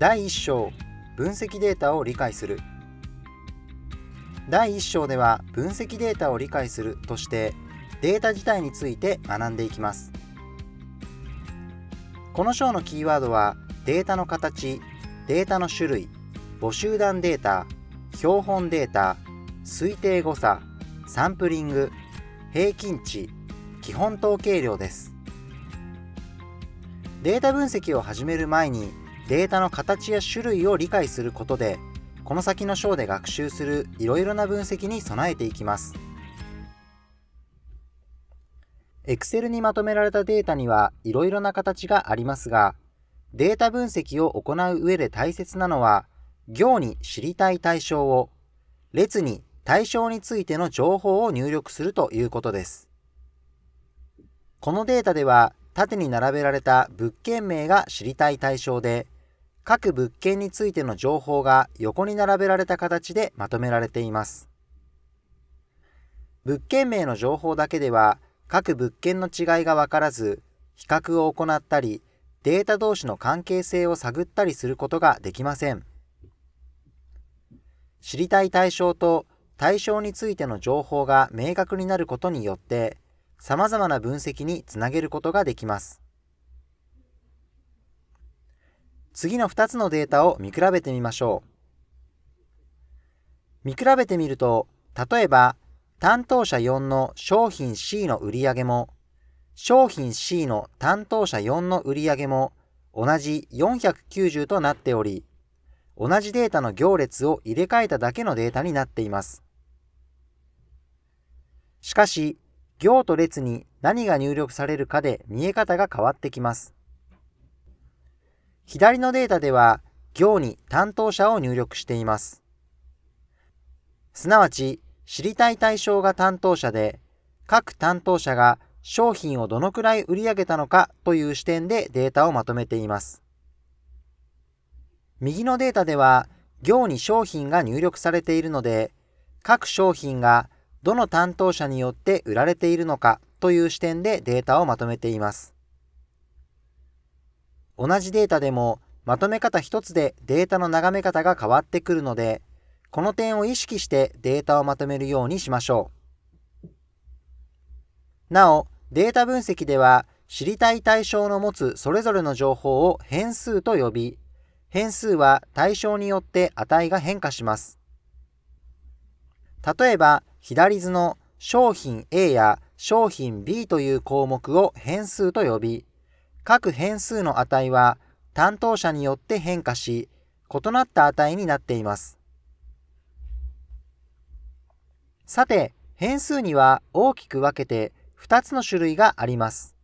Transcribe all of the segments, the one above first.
第1章分析データを理解する第1章では分析データを理解するとしてデータ自体について学んでいきますこの章のキーワードはデータの形データの種類母集団データ標本データ推定誤差サンプリング平均値基本統計量ですデータ分析を始める前にデータの形や種類を理解することでこの先の章で学習するいろいろな分析に備えていきます Excel にまとめられたデータにはいろいろな形がありますがデータ分析を行う上で大切なのは行に知りたい対象を列に対象についての情報を入力するということですこのデータでは縦に並べられた物件名が知りたい対象で各物件についての情報が横に並べられた形でまとめられています。物件名の情報だけでは各物件の違いが分からず比較を行ったりデータ同士の関係性を探ったりすることができません知りたい対象と対象についての情報が明確になることによってさまざまな分析につなげることができます次の2つのデータを見比べてみましょう。見比べてみると、例えば担当者4の商品 C の売上も、商品 C の担当者4の売上も同じ490となっており、同じデータの行列を入れ替えただけのデータになっています。しかし、行と列に何が入力されるかで見え方が変わってきます。左のデータでは行に担当者を入力しています。すなわち、知りたい対象が担当者で、各担当者が商品をどのくらい売り上げたのかという視点でデータをまとめています。右のデータでは、行に商品が入力されているので、各商品がどの担当者によって売られているのかという視点でデータをまとめています。同じデータでもまとめ方一つでデータの眺め方が変わってくるので、この点を意識してデータをまとめるようにしましょう。なお、データ分析では知りたい対象の持つそれぞれの情報を変数と呼び、変数は対象によって値が変化します。例えば、左図の商品 A や商品 B という項目を変数と呼び、各変数の値は担当者によって変化し、異なった値になっています。さて、変数には大きく分けて2つの種類があります。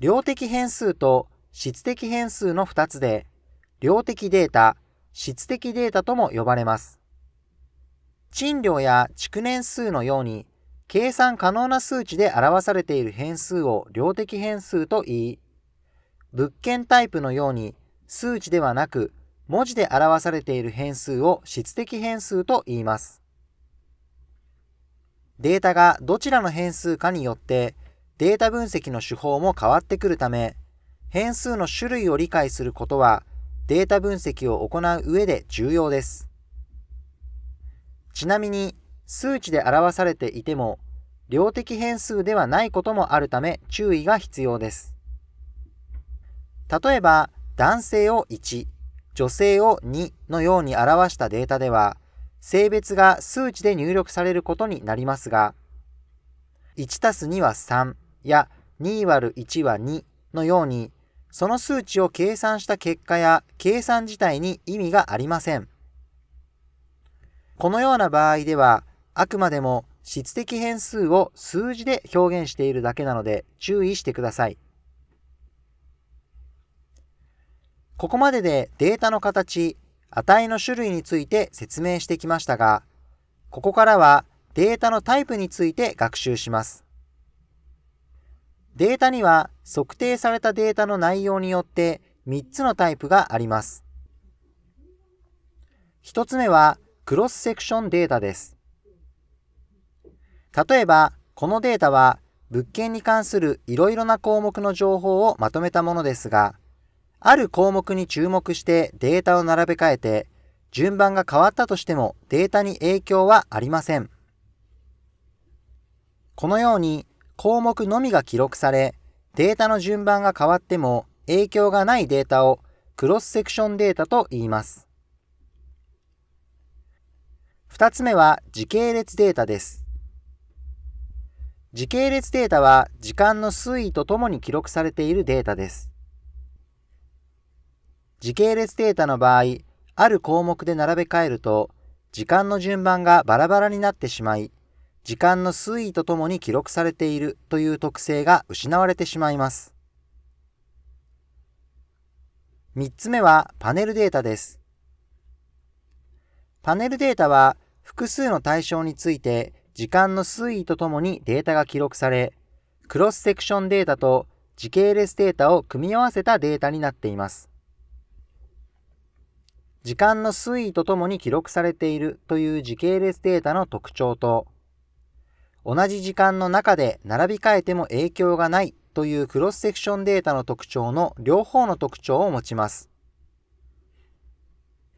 量的変数と質的変数の2つで、量的データ、質的データとも呼ばれます。賃料や築年数のように計算可能な数値で表されている変数を量的変数と言い、物件タイプのように数値ではなく文字で表されている変数を質的変数と言います。データがどちらの変数かによってデータ分析の手法も変わってくるため変数の種類を理解することはデータ分析を行う上で重要です。ちなみに数値で表されていても量的変数ではないこともあるため注意が必要です。例えば男性を1女性を2のように表したデータでは性別が数値で入力されることになりますが 1+2 は3や 2÷1 は2のようにその数値を計算した結果や計算自体に意味がありませんこのような場合ではあくまでも質的変数を数字で表現しているだけなので注意してください。ここまででデータの形、値の種類について説明してきましたが、ここからはデータのタイプについて学習します。データには測定されたデータの内容によって3つのタイプがあります。1つ目はクロスセクションデータです。例えば、このデータは物件に関するいろいろな項目の情報をまとめたものですが、ある項目に注目してデータを並べ替えて、順番が変わったとしてもデータに影響はありません。このように項目のみが記録され、データの順番が変わっても影響がないデータをクロスセクションデータと言います。二つ目は時系列データです。時系列データは時間の推移とともに記録されているデータです。時系列データの場合、ある項目で並べ替えると、時間の順番がバラバラになってしまい、時間の推移とともに記録されているという特性が失われてしまいます。3つ目はパネルデータです。パネルデータは複数の対象について時間の推移とともにデータが記録され、クロスセクションデータと時系列データを組み合わせたデータになっています。時間の推移とともに記録されているという時系列データの特徴と、同じ時間の中で並び替えても影響がないというクロスセクションデータの特徴の両方の特徴を持ちます。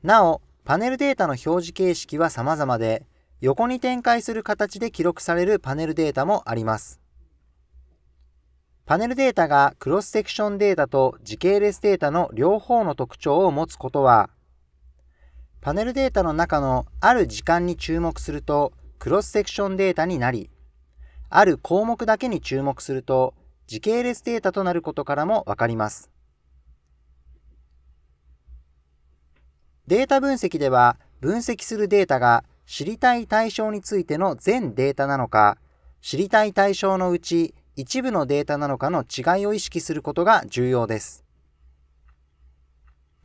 なお、パネルデータの表示形式は様々で、横に展開する形で記録されるパネルデータもあります。パネルデータがクロスセクションデータと時系列データの両方の特徴を持つことは、パネルデータの中のある時間に注目するとクロスセクションデータになり、ある項目だけに注目すると時系列データとなることからもわかります。データ分析では分析するデータが知りたい対象についての全データなのか、知りたい対象のうち一部のデータなのかの違いを意識することが重要です。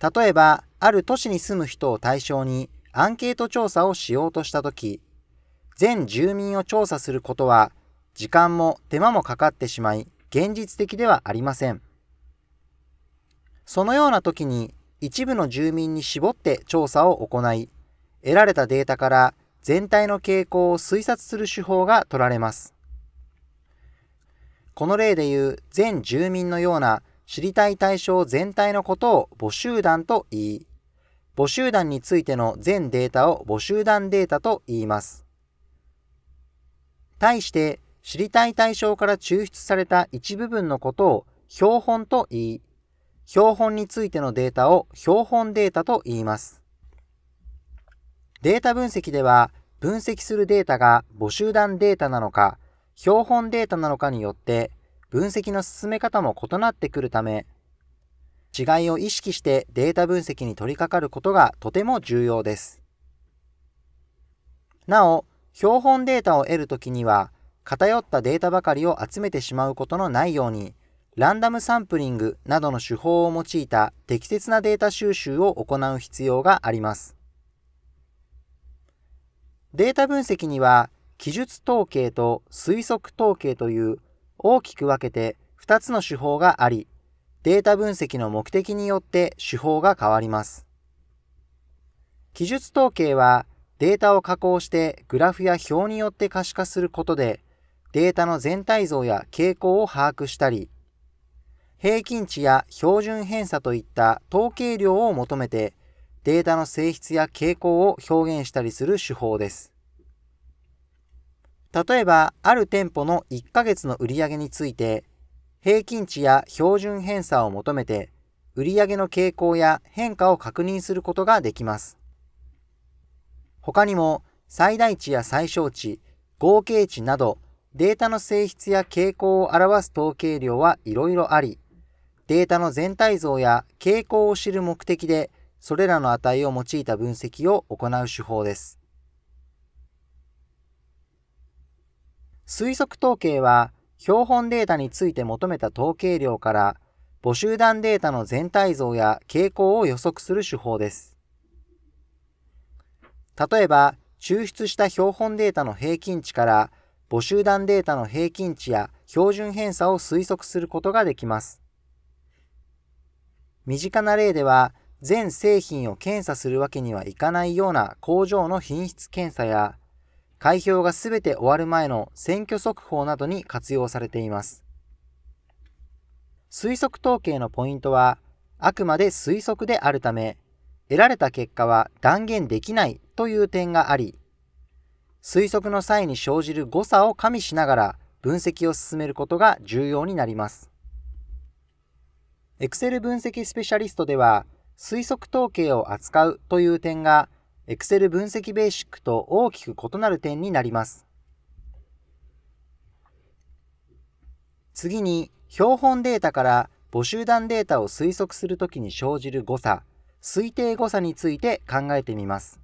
例えば、ある都市に住む人を対象にアンケート調査をしようとしたとき、全住民を調査することは、時間も手間もかかってしまい、現実的ではありません。そのような時に一部の住民に絞って調査を行い、得られたデータから全体の傾向を推察する手法が取られます。この例でいう全住民のような知りたい対象全体のことを母集団と言い、母集団についての全データを母集団データと言います。対して、知りたい対象から抽出された一部分のことを標本と言い、標本についてのデータを標本データと言います。データ分析では、分析するデータが母集団データなのか、標本データなのかによって、分析の進め方も異なってくるため、違いを意識してデータ分析に取り掛かることがとても重要です。なお、標本データを得るときには、偏ったデータばかりを集めてしまうことのないように、ランダムサンプリングなどの手法を用いた適切なデータ収集を行う必要があります。データ分析には、記述統計と推測統計という大きく分けて2つの手法があり、データ分析の目的によって手法が変わります。記述統計はデータを加工してグラフや表によって可視化することでデータの全体像や傾向を把握したり、平均値や標準偏差といった統計量を求めてデータの性質や傾向を表現したりする手法です。例えば、ある店舗の1ヶ月の売上について、平均値や標準偏差を求めて、売上の傾向や変化を確認することができます。他にも、最大値や最小値、合計値など、データの性質や傾向を表す統計量はいろいろあり、データの全体像や傾向を知る目的で、それらの値を用いた分析を行う手法です。推測統計は標本データについて求めた統計量から母集団データの全体像や傾向を予測する手法です。例えば、抽出した標本データの平均値から母集団データの平均値や標準偏差を推測することができます。身近な例では、全製品を検査するわけにはいかないような工場の品質検査や、開票がすべて終わる前の選挙速報などに活用されています。推測統計のポイントは、あくまで推測であるため、得られた結果は断言できないという点があり、推測の際に生じる誤差を加味しながら分析を進めることが重要になります。Excel 分析スペシャリストでは、推測統計を扱うという点が Excel 分析ベーシックと大きく異なる点になります。次に、標本データから母集団データを推測するときに生じる誤差、推定誤差について考えてみます。